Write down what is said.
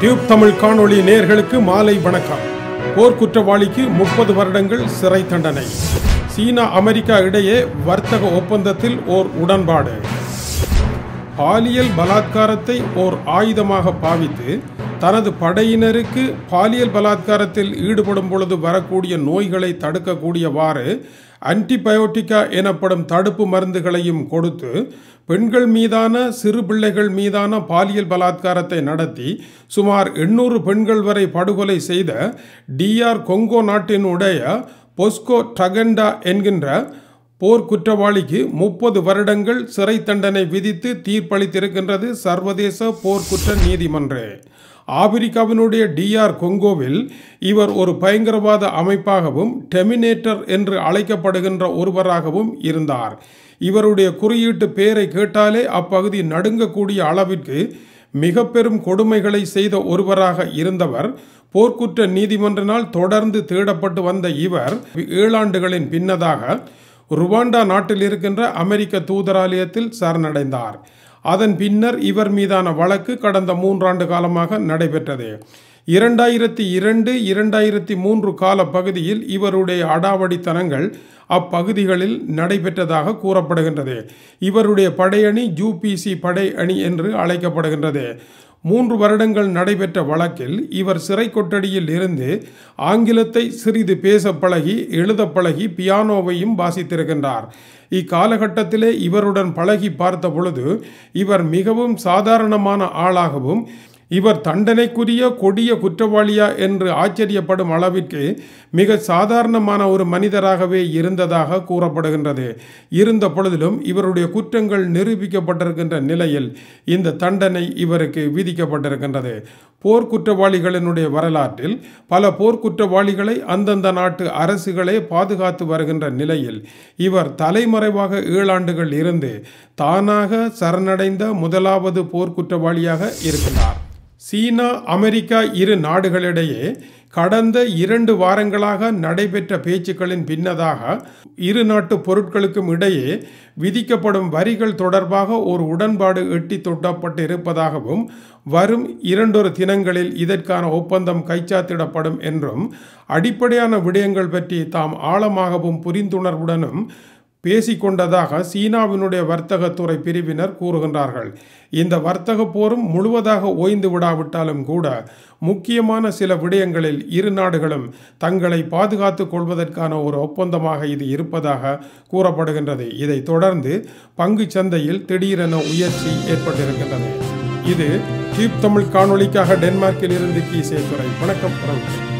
tube Tamil காணொளி நேர்களுக்கு மாலை வணக்கம் போர்க்குற்றவாளிக்கு முப்பது வருடங்கள் சிறை தண்டனை சீனா அமெரிக்கா இடையே வர்த்தக ஒப்பந்தத்தில் ஓர் உடன்பாடு பாலியல் பலாத்காரத்தை ஓர் ஆயுதமாக பாவித்து தனது படையினருக்கு பாலியல் பலாத்காரத்தில் ஈடுபடும் பொழுது வரக்கூடிய நோய்களை தடுக்கக்கூடியவாறு ஆன்டிபயோட்டிகா எனப்படும் தடுப்பு மருந்துகளையும் கொடுத்து பெண்கள் மீதான சிறு பிள்ளைகள் மீதான பாலியல் பலாத்காரத்தை நடத்தி சுமார் எண்ணூறு பெண்கள் வரை படுகொலை செய்த டிஆர் கொங்கோ நாட்டினுடைய பொஸ்கோ டகண்டா என்கின்ற போர் குற்றவாளிக்கு முப்பது வருடங்கள் சிறை தண்டனை விதித்து தீர்ப்பளித்திருக்கின்றது சர்வதேச போர்க்குற்ற நீதிமன்றம் ஆப்பிரிக்காவினுடைய டிஆர் கொங்கோவில் இவர் ஒரு பயங்கரவாத அமைப்பாகவும் டெமினேட்டர் என்று அழைக்கப்படுகின்ற ஒருவராகவும் இருந்தார் இவருடைய குறியீட்டு பெயரை கேட்டாலே அப்பகுதி நடுங்கக்கூடிய அளவிற்கு மிக பெரும் கொடுமைகளை செய்த ஒருவராக இருந்தவர் போர்க்குற்ற நீதிமன்றினால் தொடர்ந்து தேடப்பட்டு வந்த இவர் ஏழாண்டுகளின் பின்னதாக ருவாண்டா நாட்டில் இருக்கின்ற அமெரிக்க தூதராலயத்தில் சரணடைந்தார் அதன் பின்னர் இவர் மீதான வழக்கு கடந்த மூன்றாண்டு காலமாக நடைபெற்றது இரண்டாயிரத்தி இரண்டு இரண்டாயிரத்தி மூன்று கால பகுதியில் இவருடைய அடாவடித்தனங்கள் அப்பகுதிகளில் நடைபெற்றதாக கூறப்படுகின்றது இவருடைய படையணி ஜூபிசி படை அணி என்று அழைக்கப்படுகின்றது மூன்று வருடங்கள் நடைபெற்ற வழக்கில் இவர் சிறை கொட்டடியில் இருந்து ஆங்கிலத்தை சிறிது பேச பழகி எழுத பழகி பியானோவையும் வாசித்திருக்கின்றார் இக்காலகட்டத்திலே இவருடன் பழகி பார்த்த பொழுது இவர் மிகவும் சாதாரணமான ஆளாகவும் இவர் தண்டனைக்குரிய கொடிய குற்றவாளியா என்று ஆச்சரியப்படும் அளவிற்கு மிக சாதாரணமான ஒரு மனிதராகவே இருந்ததாக கூறப்படுகின்றது இருந்த பொழுதிலும் இவருடைய குற்றங்கள் நிரூபிக்கப்பட்டிருக்கின்ற நிலையில் இந்த தண்டனை இவருக்கு விதிக்கப்பட்டிருக்கின்றது போர்க்குற்றவாளிகளினுடைய வரலாற்றில் பல போர்க்குற்றவாளிகளை அந்தந்த நாட்டு அரசுகளே பாதுகாத்து வருகின்ற நிலையில் இவர் தலைமறைவாக ஏழாண்டுகள் இருந்து தானாக சரணடைந்த முதலாவது போர்க்குற்றவாளியாக இருக்கிறார் சீனா அமெரிக்கா இரு நாடுகளிடையே கடந்த இரண்டு வாரங்களாக நடைபெற்ற பேச்சுக்களின் பின்னதாக இரு நாட்டு பொருட்களுக்கும் இடையே விதிக்கப்படும் வரிகள் தொடர்பாக ஒரு உடன்பாடு எட்டி தொட்டப்பட்டு இருப்பதாகவும் வரும் இரண்டொரு தினங்களில் இதற்கான ஒப்பந்தம் கைச்சாத்திடப்படும் என்றும் அடிப்படையான விடயங்கள் பற்றி தாம் ஆழமாகவும் புரிந்துணர்வுடனும் பேசிக்கொண்டதாக சீனாவினுடைய வர்த்தகத்துறை பிரிவினர் கூறுகின்றார்கள் இந்த வர்த்தக போரும் முழுவதாக ஓய்ந்து விடாவிட்டாலும் கூட முக்கியமான சில விடயங்களில் இரு நாடுகளும் தங்களை பாதுகாத்துக் கொள்வதற்கான ஒரு ஒப்பந்தமாக இது இருப்பதாக கூறப்படுகின்றது இதைத் தொடர்ந்து பங்கு சந்தையில் திடீரென உயர்ச்சி ஏற்பட்டிருக்கின்றது இது கீப் தமிழ் காணொலிக்காக டென்மார்க்கில் இருந்து கீசே துறை வணக்கம்